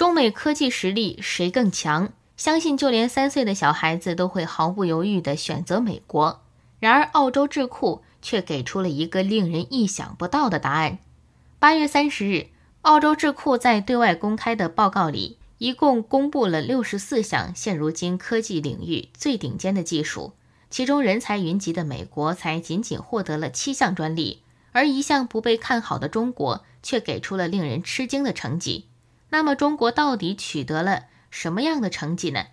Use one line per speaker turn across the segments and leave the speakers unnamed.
中美科技实力谁更强？相信就连三岁的小孩子都会毫不犹豫的选择美国。然而，澳洲智库却给出了一个令人意想不到的答案。八月三十日，澳洲智库在对外公开的报告里，一共公布了六十四项现如今科技领域最顶尖的技术，其中人才云集的美国才仅仅获得了七项专利，而一向不被看好的中国却给出了令人吃惊的成绩。那么中国到底取得了什么样的成绩呢？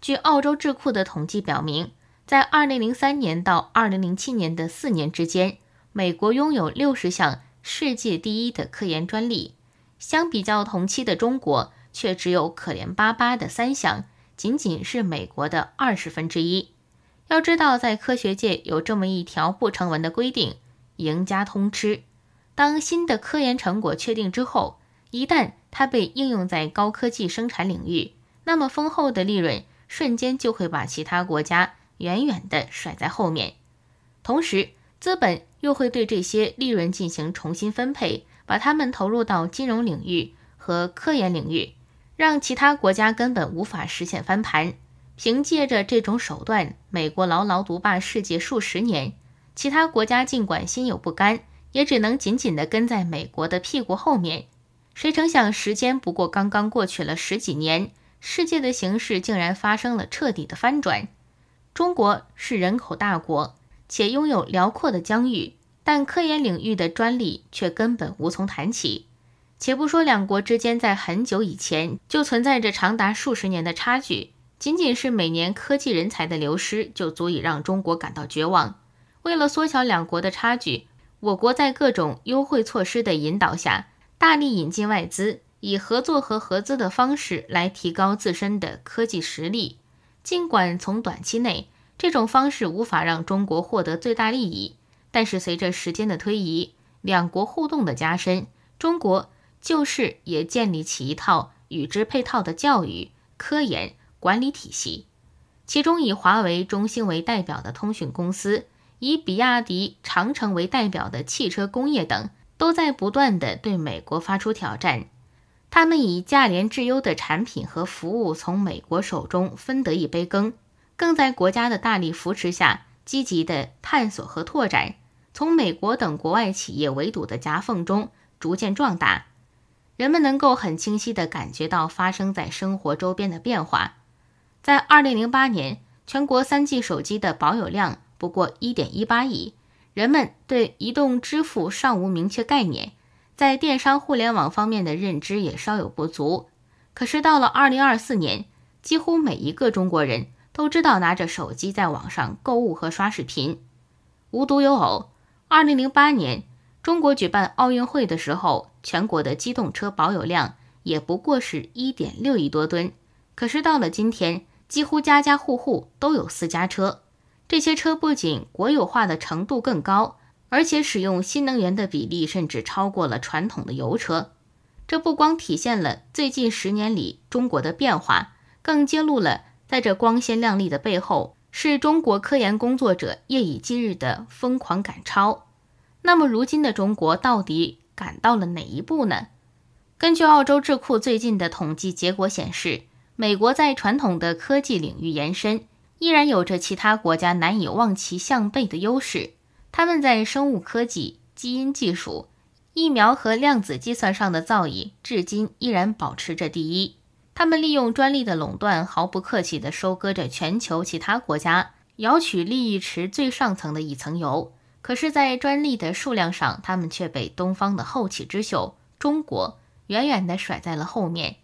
据澳洲智库的统计表明，在二零零三年到二零零七年的四年之间，美国拥有六十项世界第一的科研专利，相比较同期的中国却只有可怜巴巴的三项，仅仅是美国的二十分之一。要知道，在科学界有这么一条不成文的规定：赢家通吃。当新的科研成果确定之后，一旦它被应用在高科技生产领域，那么丰厚的利润瞬间就会把其他国家远远地甩在后面。同时，资本又会对这些利润进行重新分配，把它们投入到金融领域和科研领域，让其他国家根本无法实现翻盘。凭借着这种手段，美国牢牢独霸世界数十年。其他国家尽管心有不甘，也只能紧紧地跟在美国的屁股后面。谁成想，时间不过刚刚过去了十几年，世界的形势竟然发生了彻底的翻转。中国是人口大国，且拥有辽阔的疆域，但科研领域的专利却根本无从谈起。且不说两国之间在很久以前就存在着长达数十年的差距，仅仅是每年科技人才的流失，就足以让中国感到绝望。为了缩小两国的差距，我国在各种优惠措施的引导下。大力引进外资，以合作和合资的方式来提高自身的科技实力。尽管从短期内这种方式无法让中国获得最大利益，但是随着时间的推移，两国互动的加深，中国就是也建立起一套与之配套的教育、科研、管理体系。其中，以华为、中兴为代表的通讯公司，以比亚迪、长城为代表的汽车工业等。都在不断的对美国发出挑战，他们以价廉质优的产品和服务从美国手中分得一杯羹，更在国家的大力扶持下，积极的探索和拓展，从美国等国外企业围堵的夹缝中逐渐壮大。人们能够很清晰的感觉到发生在生活周边的变化。在二零零八年，全国三 G 手机的保有量不过一点一八亿。人们对移动支付尚无明确概念，在电商、互联网方面的认知也稍有不足。可是到了二零二四年，几乎每一个中国人都知道拿着手机在网上购物和刷视频。无独有偶，二零零八年中国举办奥运会的时候，全国的机动车保有量也不过是一点六亿多吨，可是到了今天，几乎家家户户都有私家车。这些车不仅国有化的程度更高，而且使用新能源的比例甚至超过了传统的油车。这不光体现了最近十年里中国的变化，更揭露了在这光鲜亮丽的背后，是中国科研工作者夜以继日的疯狂赶超。那么，如今的中国到底赶到了哪一步呢？根据澳洲智库最近的统计结果显示，美国在传统的科技领域延伸。依然有着其他国家难以望其项背的优势，他们在生物科技、基因技术、疫苗和量子计算上的造诣，至今依然保持着第一。他们利用专利的垄断，毫不客气地收割着全球其他国家，舀取利益池最上层的一层油。可是，在专利的数量上，他们却被东方的后起之秀中国远远地甩在了后面。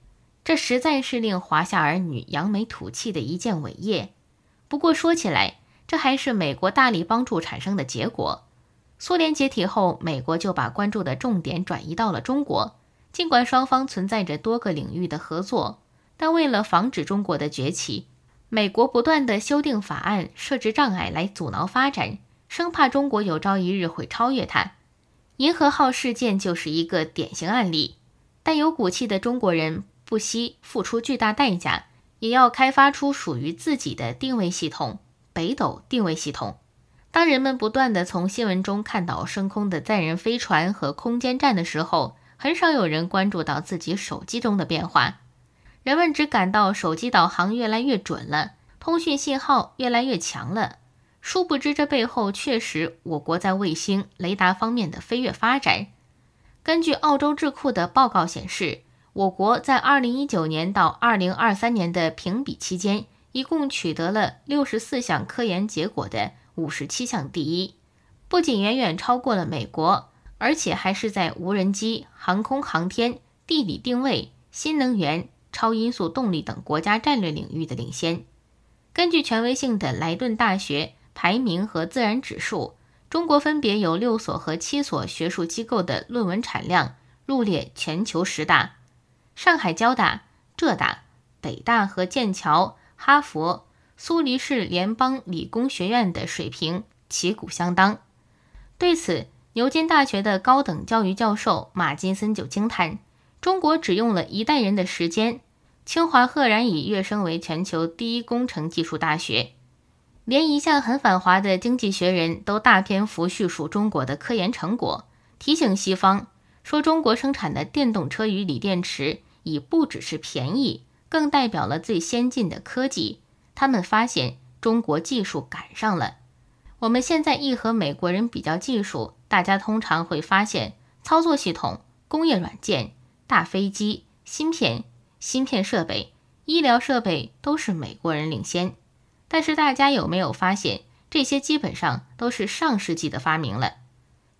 这实在是令华夏儿女扬眉吐气的一件伟业。不过说起来，这还是美国大力帮助产生的结果。苏联解体后，美国就把关注的重点转移到了中国。尽管双方存在着多个领域的合作，但为了防止中国的崛起，美国不断的修订法案，设置障碍来阻挠发展，生怕中国有朝一日会超越它。银河号事件就是一个典型案例。但有骨气的中国人不惜付出巨大代价。也要开发出属于自己的定位系统——北斗定位系统。当人们不断地从新闻中看到升空的载人飞船和空间站的时候，很少有人关注到自己手机中的变化。人们只感到手机导航越来越准了，通讯信号越来越强了。殊不知，这背后确实我国在卫星、雷达方面的飞跃发展。根据澳洲智库的报告显示。我国在二零一九年到二零二三年的评比期间，一共取得了六十四项科研结果的五十七项第一，不仅远远超过了美国，而且还是在无人机、航空航天、地理定位、新能源、超音速动力等国家战略领域的领先。根据权威性的莱顿大学排名和自然指数，中国分别有六所和七所学术机构的论文产量入列全球十大。上海交大、浙大、北大和剑桥、哈佛、苏黎世联邦理工学院的水平旗鼓相当。对此，牛津大学的高等教育教授马金森就惊叹：“中国只用了一代人的时间，清华赫然已跃升为全球第一工程技术大学。连一向很反华的《经济学人》都大篇幅叙述中国的科研成果，提醒西方说，中国生产的电动车与锂电池。”已不只是便宜，更代表了最先进的科技。他们发现中国技术赶上了。我们现在一和美国人比较技术，大家通常会发现操作系统、工业软件、大飞机、芯片、芯片设备、医疗设备都是美国人领先。但是大家有没有发现，这些基本上都是上世纪的发明了？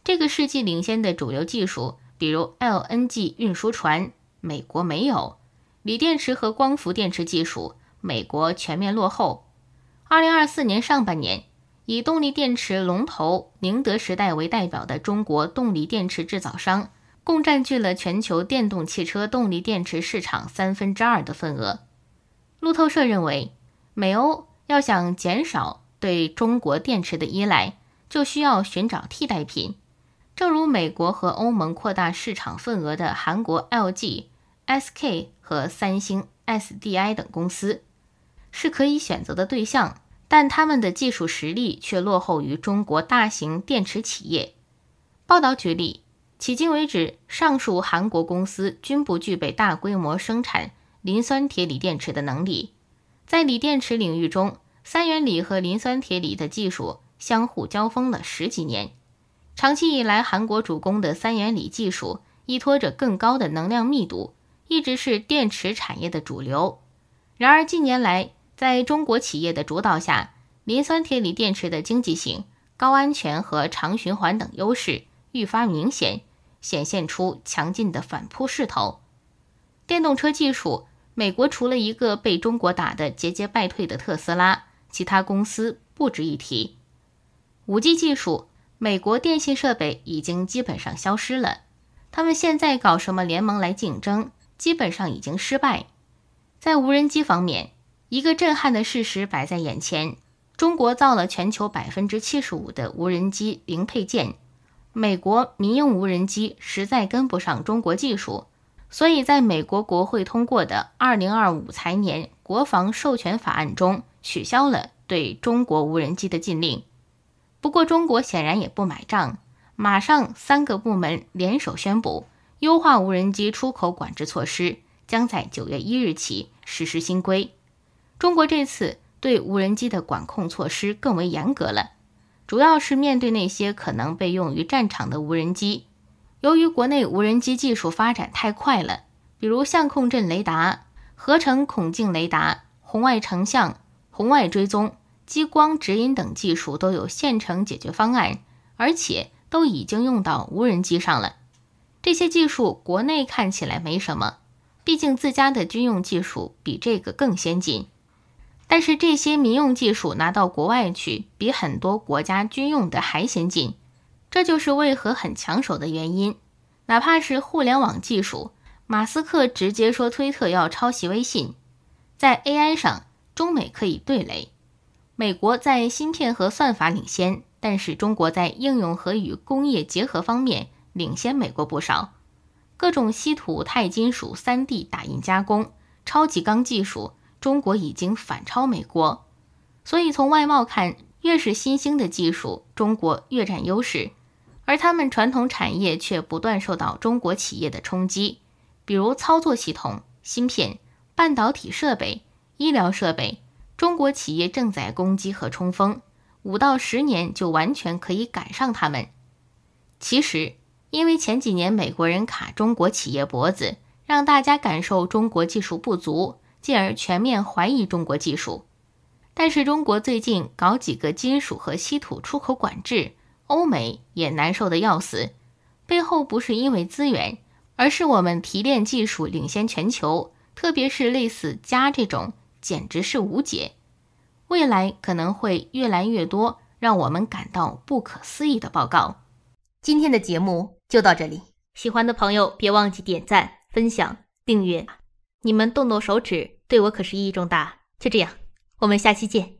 这个世纪领先的主流技术，比如 LNG 运输船。美国没有锂电池和光伏电池技术，美国全面落后。二零二四年上半年，以动力电池龙头宁德时代为代表的中国动力电池制造商，共占据了全球电动汽车动力电池市场三分之二的份额。路透社认为，美欧要想减少对中国电池的依赖，就需要寻找替代品。正如美国和欧盟扩大市场份额的韩国 LG、SK 和三星 SDI 等公司是可以选择的对象，但他们的技术实力却落后于中国大型电池企业。报道举例，迄今为止，上述韩国公司均不具备大规模生产磷酸铁锂电池的能力。在锂电池领域中，三元锂和磷酸铁锂的技术相互交锋了十几年。长期以来，韩国主攻的三元锂技术，依托着更高的能量密度，一直是电池产业的主流。然而，近年来，在中国企业的主导下，磷酸铁锂电池的经济性、高安全和长循环等优势愈发明显，显现出强劲的反扑势头。电动车技术，美国除了一个被中国打得节节败退的特斯拉，其他公司不值一提。五 G 技术。美国电信设备已经基本上消失了，他们现在搞什么联盟来竞争，基本上已经失败。在无人机方面，一个震撼的事实摆在眼前：中国造了全球百分之七十五的无人机零配件，美国民用无人机实在跟不上中国技术，所以在美国国会通过的二零二五财年国防授权法案中，取消了对中国无人机的禁令。不过，中国显然也不买账，马上三个部门联手宣布，优化无人机出口管制措施，将在九月一日起实施新规。中国这次对无人机的管控措施更为严格了，主要是面对那些可能被用于战场的无人机。由于国内无人机技术发展太快了，比如相控阵雷达、合成孔径雷达、红外成像、红外追踪。激光指引等技术都有现成解决方案，而且都已经用到无人机上了。这些技术国内看起来没什么，毕竟自家的军用技术比这个更先进。但是这些民用技术拿到国外去，比很多国家军用的还先进，这就是为何很抢手的原因。哪怕是互联网技术，马斯克直接说推特要抄袭微信，在 AI 上中美可以对垒。美国在芯片和算法领先，但是中国在应用和与工业结合方面领先美国不少。各种稀土、钛金属、3D 打印加工、超级钢技术，中国已经反超美国。所以从外贸看，越是新兴的技术，中国越占优势，而他们传统产业却不断受到中国企业的冲击，比如操作系统、芯片、半导体设备、医疗设备。中国企业正在攻击和冲锋，五到十年就完全可以赶上他们。其实，因为前几年美国人卡中国企业脖子，让大家感受中国技术不足，进而全面怀疑中国技术。但是，中国最近搞几个金属和稀土出口管制，欧美也难受的要死。背后不是因为资源，而是我们提炼技术领先全球，特别是类似镓这种。简直是无解，未来可能会越来越多让我们感到不可思议的报告。今天的节目就到这里，喜欢的朋友别忘记点赞、分享、订阅，你们动动手指对我可是意义重大。就这样，我们下期见。